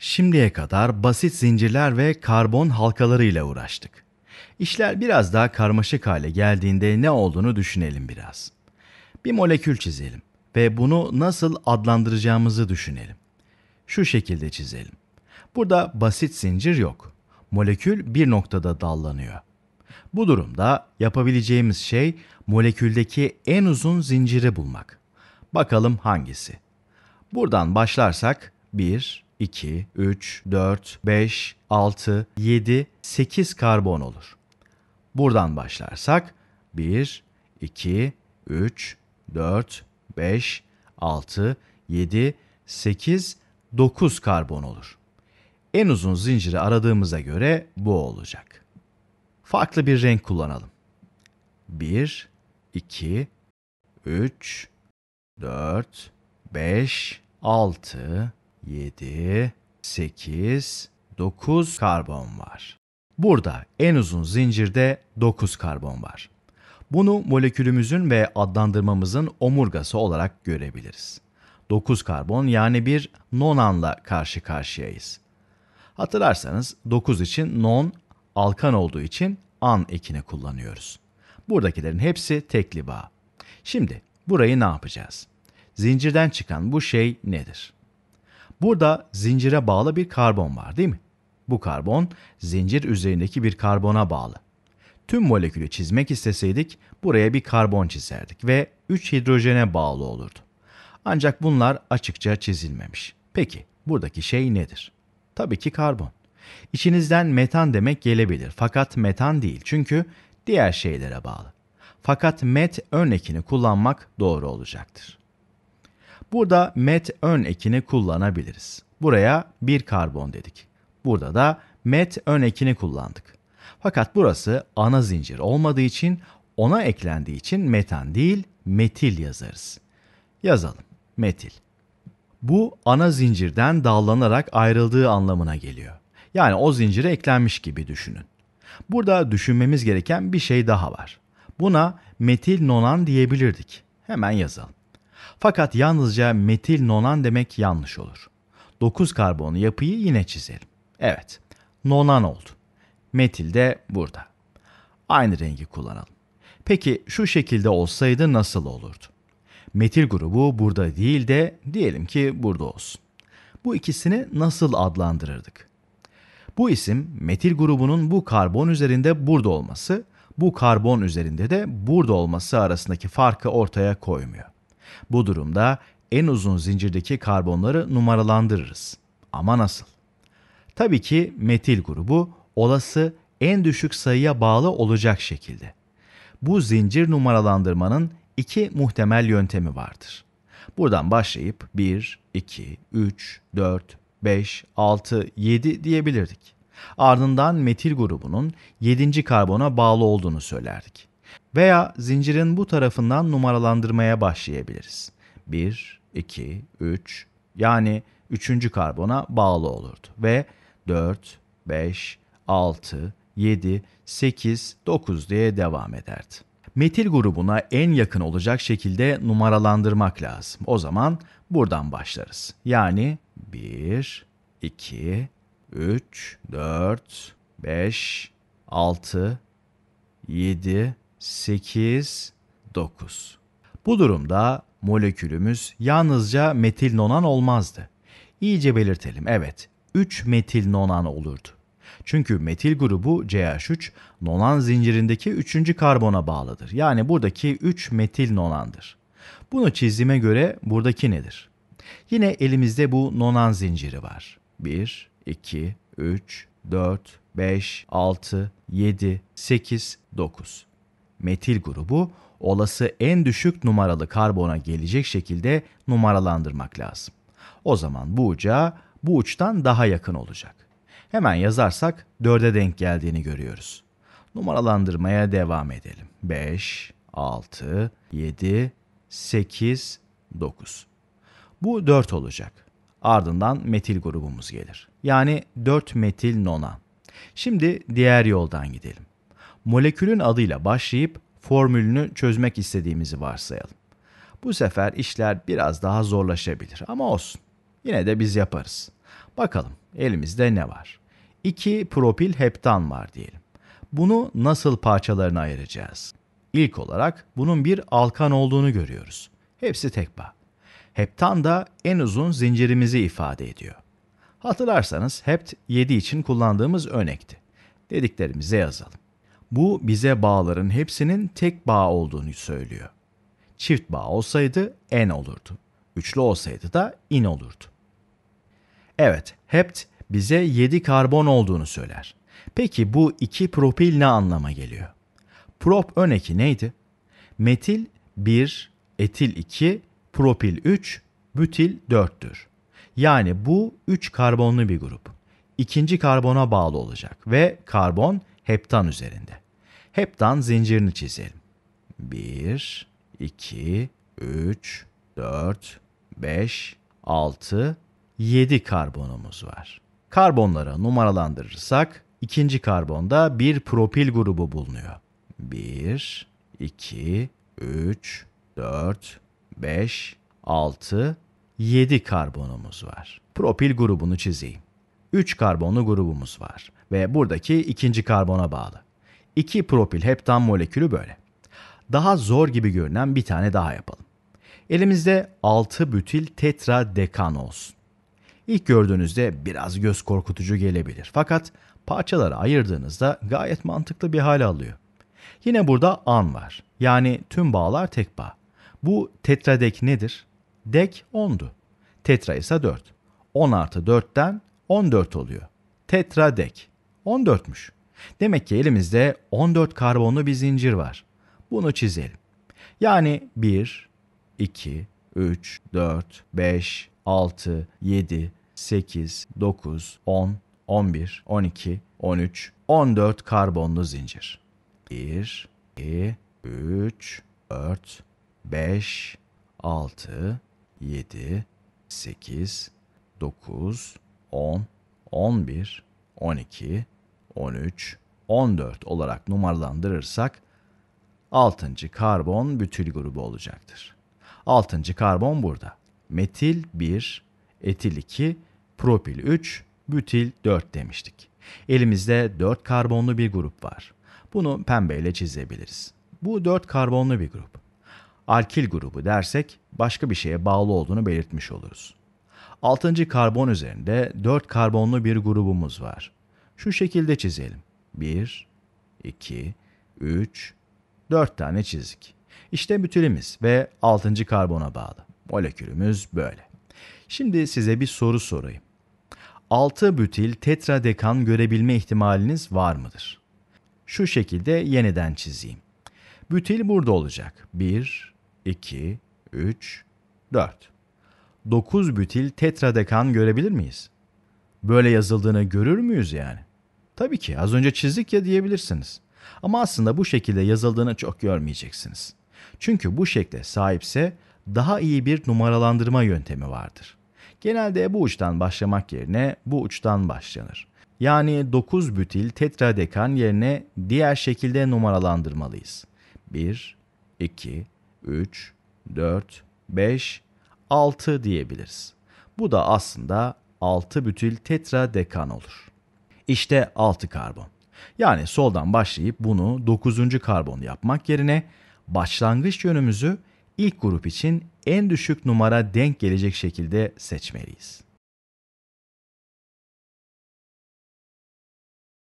Şimdiye kadar basit zincirler ve karbon halkalarıyla uğraştık. İşler biraz daha karmaşık hale geldiğinde ne olduğunu düşünelim biraz. Bir molekül çizelim ve bunu nasıl adlandıracağımızı düşünelim. Şu şekilde çizelim. Burada basit zincir yok. Molekül bir noktada dallanıyor. Bu durumda yapabileceğimiz şey moleküldeki en uzun zinciri bulmak. Bakalım hangisi? Buradan başlarsak 1, 2, 3, 4, 5, 6, 7, 8 karbon olur. Buradan başlarsak 1, 2, 3, 4, 5, 6, 7, 8, 9 karbon olur. En uzun zinciri aradığımıza göre bu olacak. Farklı bir renk kullanalım. 1, 2, 3, 4, 5, 6, 7, 8, 9 karbon var. Burada en uzun zincirde 9 karbon var. Bunu molekülümüzün ve adlandırmamızın omurgası olarak görebiliriz. 9 karbon yani bir nonanla karşı karşıyayız. Hatırlarsanız 9 için non, alkan olduğu için an ekini kullanıyoruz. Buradakilerin hepsi tekli bağ. Şimdi burayı ne yapacağız? Zincirden çıkan bu şey nedir? Burada zincire bağlı bir karbon var değil mi? Bu karbon zincir üzerindeki bir karbona bağlı. Tüm molekülü çizmek isteseydik buraya bir karbon çizerdik ve 3 hidrojene bağlı olurdu. Ancak bunlar açıkça çizilmemiş. Peki buradaki şey nedir? Tabii ki karbon. İçinizden metan demek gelebilir fakat metan değil çünkü diğer şeylere bağlı. Fakat met örnekini kullanmak doğru olacaktır. Burada met ön ekini kullanabiliriz. Buraya bir karbon dedik. Burada da met ön ekini kullandık. Fakat burası ana zincir olmadığı için ona eklendiği için metan değil metil yazarız. Yazalım metil. Bu ana zincirden dallanarak ayrıldığı anlamına geliyor. Yani o zincire eklenmiş gibi düşünün. Burada düşünmemiz gereken bir şey daha var. Buna metil nonan diyebilirdik. Hemen yazalım. Fakat yalnızca metil nonan demek yanlış olur. 9 karbonlu yapıyı yine çizelim. Evet, nonan oldu. Metil de burada. Aynı rengi kullanalım. Peki şu şekilde olsaydı nasıl olurdu? Metil grubu burada değil de diyelim ki burada olsun. Bu ikisini nasıl adlandırırdık? Bu isim metil grubunun bu karbon üzerinde burada olması, bu karbon üzerinde de burada olması arasındaki farkı ortaya koymuyor. Bu durumda en uzun zincirdeki karbonları numaralandırırız. Ama nasıl? Tabii ki metil grubu olası en düşük sayıya bağlı olacak şekilde. Bu zincir numaralandırmanın iki muhtemel yöntemi vardır. Buradan başlayıp 1, 2, 3, 4, 5, 6, 7 diyebilirdik. Ardından metil grubunun 7. karbona bağlı olduğunu söylerdik. Veya zincirin bu tarafından numaralandırmaya başlayabiliriz. 1, 2, 3 yani 3. karbona bağlı olurdu ve 4, 5, 6, 7, 8, 9 diye devam ederdi. Metil grubuna en yakın olacak şekilde numaralandırmak lazım. O zaman buradan başlarız. Yani 1, 2, 3, 4, 5, 6, 7, 8, 9. Bu durumda molekülümüz yalnızca metil nonan olmazdı. İyice belirtelim, evet 3 metil nonan olurdu. Çünkü metil grubu CH3 nonan zincirindeki 3. karbona bağlıdır. Yani buradaki 3 metil nonandır. Bunu çizdiğime göre buradaki nedir? Yine elimizde bu nonan zinciri var. 1, 2, 3, 4, 5, 6, 7, 8, 9 metil grubu olası en düşük numaralı karbona gelecek şekilde numaralandırmak lazım. O zaman bu uca bu uçtan daha yakın olacak. Hemen yazarsak 4'e denk geldiğini görüyoruz. Numaralandırmaya devam edelim. 5, 6, 7, 8, 9. Bu 4 olacak. Ardından metil grubumuz gelir. Yani 4 metil nona. Şimdi diğer yoldan gidelim molekülün adıyla başlayıp formülünü çözmek istediğimizi varsayalım. Bu sefer işler biraz daha zorlaşabilir ama olsun. Yine de biz yaparız. Bakalım elimizde ne var? 2 propil heptan var diyelim. Bunu nasıl parçalarına ayıracağız? İlk olarak bunun bir alkan olduğunu görüyoruz. Hepsi tek bağ. Heptan da en uzun zincirimizi ifade ediyor. Hatırlarsanız hept 7 için kullandığımız örnekti. Dediklerimize yazalım. Bu bize bağların hepsinin tek bağ olduğunu söylüyor. Çift bağ olsaydı en olurdu. Üçlü olsaydı da in olurdu. Evet, hept bize 7 karbon olduğunu söyler. Peki bu iki propil ne anlama geliyor? Prop öneki neydi? Metil 1, etil 2, propil 3, bütil 4'tür. Yani bu 3 karbonlu bir grup. İkinci karbona bağlı olacak ve karbon heptan üzerinde. Heptan zincirini çizelim. 1, 2, 3, 4, 5, 6, 7 karbonumuz var. Karbonlara numaralandırırsak ikinci karbonda bir propil grubu bulunuyor. 1, 2, 3, 4, 5, 6, 7 karbonumuz var. Propil grubunu çizeyim. 3 karbonlu grubumuz var ve buradaki ikinci karbona bağlı. 2 propil heptan molekülü böyle. Daha zor gibi görünen bir tane daha yapalım. Elimizde 6 tetra dekan olsun. İlk gördüğünüzde biraz göz korkutucu gelebilir. Fakat parçalara ayırdığınızda gayet mantıklı bir hale alıyor. Yine burada an var. Yani tüm bağlar tek bağ. Bu tetradek nedir? Dek 10'du. Tetra ise 4. 10 artı 4'ten 14 oluyor. Tetradek. 14'müş. Demek ki elimizde 14 karbonlu bir zincir var. Bunu çizelim. Yani 1, 2, 3, 4, 5, 6, 7, 8, 9, 10, 11, 12, 13, 14 karbonlu zincir. 1, 2, 3, 4, 5, 6, 7, 8, 9, 10, 11, 12, 13, 14 olarak numaralandırırsak 6. karbon bütül grubu olacaktır. 6. karbon burada. Metil 1, etil 2, propil 3, bütil 4 demiştik. Elimizde 4 karbonlu bir grup var. Bunu pembeyle çizebiliriz. Bu 4 karbonlu bir grup. Alkil grubu dersek başka bir şeye bağlı olduğunu belirtmiş oluruz. 6. karbon üzerinde 4 karbonlu bir grubumuz var. Şu şekilde çizelim. 1, 2, 3, 4 tane çizik. İşte bütünümüz ve 6. karbona bağlı. Molekülümüz böyle. Şimdi size bir soru sorayım. 6 bütil tetradekan görebilme ihtimaliniz var mıdır? Şu şekilde yeniden çizeyim. Bütil burada olacak. 1, 2, 3, 4. 9 bütil tetradekan görebilir miyiz? Böyle yazıldığını görür müyüz yani? Tabii ki az önce çizdik ya diyebilirsiniz. Ama aslında bu şekilde yazıldığını çok görmeyeceksiniz. Çünkü bu şekle sahipse daha iyi bir numaralandırma yöntemi vardır. Genelde bu uçtan başlamak yerine bu uçtan başlanır. Yani 9 bütil tetradekan yerine diğer şekilde numaralandırmalıyız. 1, 2, 3, 4, 5, 6 diyebiliriz. Bu da aslında 6 tetra dekan olur. İşte 6 karbon. Yani soldan başlayıp bunu 9. karbon yapmak yerine başlangıç yönümüzü ilk grup için en düşük numara denk gelecek şekilde seçmeliyiz.